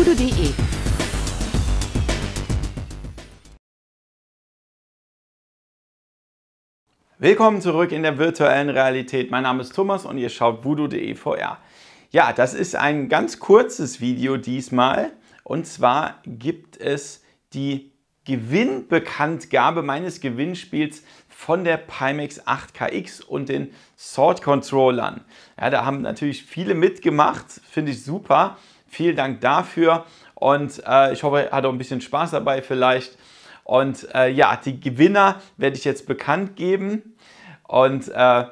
udo.de Willkommen zurück in der virtuellen Realität. Mein Name ist Thomas und ihr schaut voodoo.de VR. Ja, das ist ein ganz kurzes Video diesmal. Und zwar gibt es die Gewinnbekanntgabe meines Gewinnspiels von der Pimax 8KX und den Sword Controllern. Ja, da haben natürlich viele mitgemacht, finde ich super. Vielen Dank dafür und äh, ich hoffe, ihr hattet auch ein bisschen Spaß dabei vielleicht. Und äh, ja, die Gewinner werde ich jetzt bekannt geben und äh,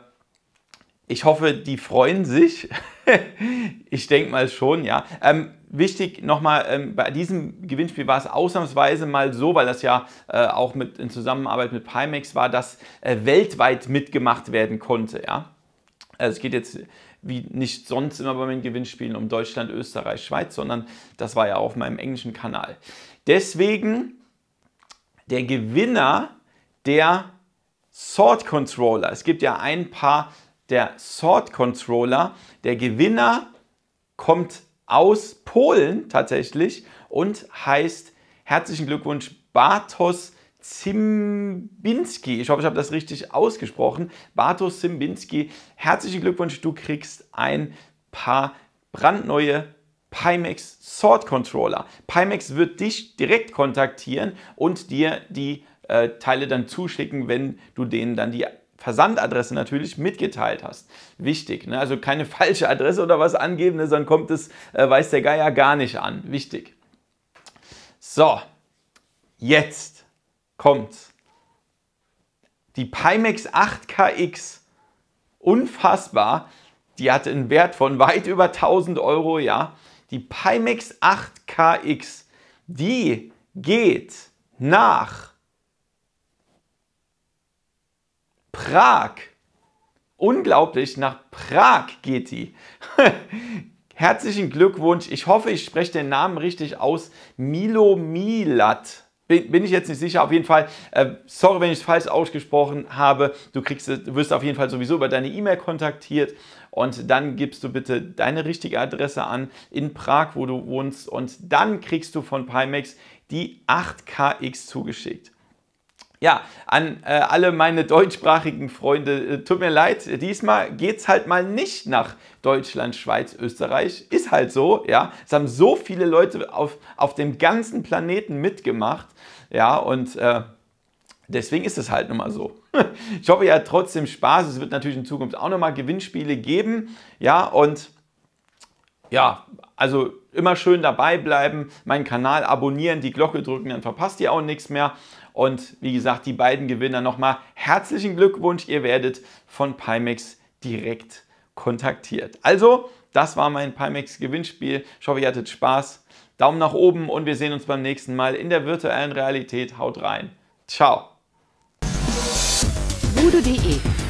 ich hoffe, die freuen sich. ich denke mal schon, ja. Ähm, wichtig nochmal, ähm, bei diesem Gewinnspiel war es ausnahmsweise mal so, weil das ja äh, auch mit, in Zusammenarbeit mit Pimax war, dass äh, weltweit mitgemacht werden konnte, ja. Also es geht jetzt wie nicht sonst immer bei meinen Gewinnspielen um Deutschland, Österreich, Schweiz, sondern das war ja auf meinem englischen Kanal. Deswegen der Gewinner der Sword Controller. Es gibt ja ein paar der Sword Controller. Der Gewinner kommt aus Polen tatsächlich und heißt herzlichen Glückwunsch Bartosz Zimbinski, ich hoffe, ich habe das richtig ausgesprochen, Bartos Zimbinski, herzlichen Glückwunsch, du kriegst ein paar brandneue Pimax Sword Controller. Pimax wird dich direkt kontaktieren und dir die äh, Teile dann zuschicken, wenn du denen dann die Versandadresse natürlich mitgeteilt hast. Wichtig, ne? also keine falsche Adresse oder was angeben, ne? sonst kommt es, äh, weiß der Geier, gar nicht an. Wichtig. So, jetzt kommt's. Die Pimax 8KX, unfassbar, die hatte einen Wert von weit über 1000 Euro, ja. Die Pimax 8KX, die geht nach Prag. Unglaublich, nach Prag geht die. Herzlichen Glückwunsch. Ich hoffe, ich spreche den Namen richtig aus. Milo Milat bin, bin ich jetzt nicht sicher. Auf jeden Fall, äh, sorry, wenn ich es falsch ausgesprochen habe. Du, kriegst, du wirst auf jeden Fall sowieso über deine E-Mail kontaktiert und dann gibst du bitte deine richtige Adresse an in Prag, wo du wohnst und dann kriegst du von Pimax die 8KX zugeschickt ja, an äh, alle meine deutschsprachigen Freunde, äh, tut mir leid, diesmal geht es halt mal nicht nach Deutschland, Schweiz, Österreich. Ist halt so, ja. Es haben so viele Leute auf, auf dem ganzen Planeten mitgemacht, ja, und äh, deswegen ist es halt nun mal so. ich hoffe, ihr habt trotzdem Spaß. Es wird natürlich in Zukunft auch nochmal Gewinnspiele geben, ja, und ja, also Immer schön dabei bleiben, meinen Kanal abonnieren, die Glocke drücken, dann verpasst ihr auch nichts mehr. Und wie gesagt, die beiden Gewinner nochmal herzlichen Glückwunsch. Ihr werdet von Pimax direkt kontaktiert. Also, das war mein Pimax Gewinnspiel. Ich hoffe, ihr hattet Spaß. Daumen nach oben und wir sehen uns beim nächsten Mal in der virtuellen Realität. Haut rein. Ciao. Voodoo.de